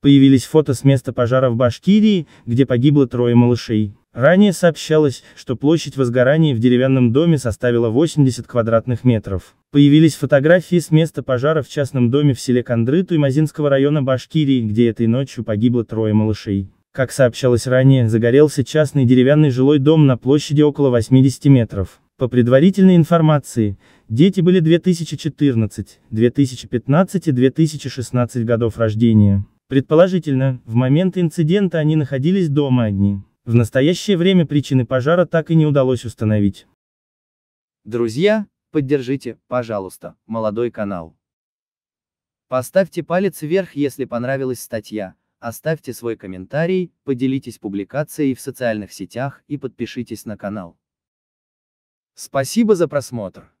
Появились фото с места пожара в Башкирии, где погибло трое малышей. Ранее сообщалось, что площадь возгорания в деревянном доме составила 80 квадратных метров. Появились фотографии с места пожара в частном доме в селе Кондры Туймазинского района Башкирии, где этой ночью погибло трое малышей. Как сообщалось ранее, загорелся частный деревянный жилой дом на площади около 80 метров. По предварительной информации, дети были 2014, 2015 и 2016 годов рождения. Предположительно, в момент инцидента они находились дома одни. В настоящее время причины пожара так и не удалось установить. Друзья, поддержите, пожалуйста, молодой канал. Поставьте палец вверх, если понравилась статья. Оставьте свой комментарий, поделитесь публикацией в социальных сетях и подпишитесь на канал. Спасибо за просмотр.